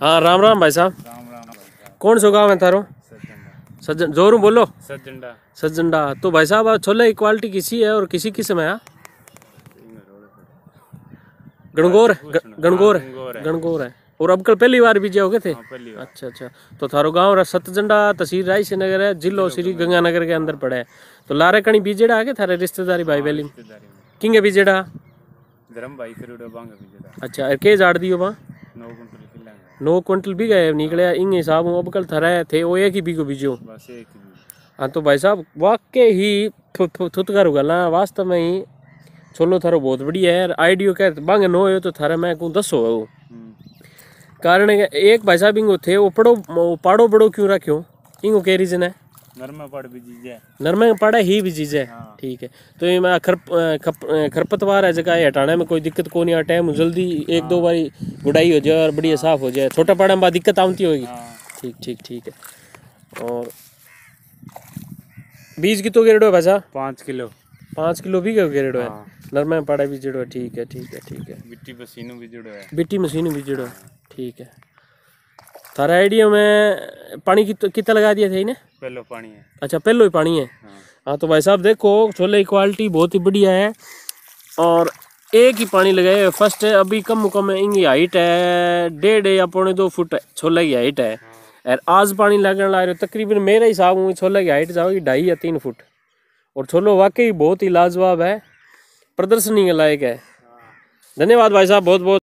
हाँ राम राम भाई साहब कौन सो गाँव है थारो सज्जन जोरू बोलो सज्जंडा सज्जनडा तो भाई साहब आप छोले की क्वालिटी किसी है और किसी किस्म है हाँ? गणगौर गणगौर गणगौर है और अब कल पहली बार भी जाओगे थे हाँ, अच्छा अच्छा तो थारो गांव सतजंडा तहसील राय से नगर है जिलो श्री गंगानगर के अंदर पड़े है तो लारे कणी बीजेड़ा आगे थारे रिश्तेदारी भाई हाँ, बहली किंग है बीजेड़ा धर्म भाई अच्छा के जाड़ दी हो वहाँ नौ क्विंटल भी गए निकले इन हिसाब अब कल थर है थे वो एक ही बीघो बीजो हाँ तो भाई साहब वाकई ही थुतकार गला वास्तव में ही छोलो थारो बहुत बढ़िया है आईडियो कह बांग नो हो तो थर मैं को दसो हो हम्म। कारण एक भाई साहब इंगो थे वो पड़ो पाड़ो बड़ो क्यों रखियो इंगो क्या रीजन है नरमे पड़ भी ही भी चीज है हाँ। ठीक है तो ये मैं खर, खरपतवार है जगह हटाने में कोई दिक्कत को नहीं आ टाइम जल्दी एक दो हाँ। बारी गुड़ाई हो जाए और बढ़िया साफ हो जाए छोटा पड़ा में दिक्कत आती होगी हाँ। ठीक ठीक ठीक है और बीज कितो गेरेडो है भाषा पाँच किलो पाँच किलो भी गेरेडो है नरमा पड़ा भी जुड़ो है ठीक है ठीक है ठीक है बिट्टी मशीनों भी जुड़ो है बिट्टी मशीनों भी जुड़ो है ठीक है थारा आइडिया में पानी कितना लगा दिया था इन्हें पहले पानी है अच्छा पहलो ही पानी है हाँ।, हाँ तो भाई साहब देखो छोले की क्वालिटी बहुत ही बढ़िया है और एक ही पानी लगाए फर्स्ट है अभी कम कम इनकी हाइट है डेढ़ या पौने दो फुट छोले की हाइट है और आज पानी लगने ला रहे तकरीबन मेरे हिसाब में छोले की हाइट जाओगी ढाई या तीन फुट और छोलो वाकई बहुत ही लाजवाब है प्रदर्शनी के लायक है धन्यवाद भाई साहब बहुत बहुत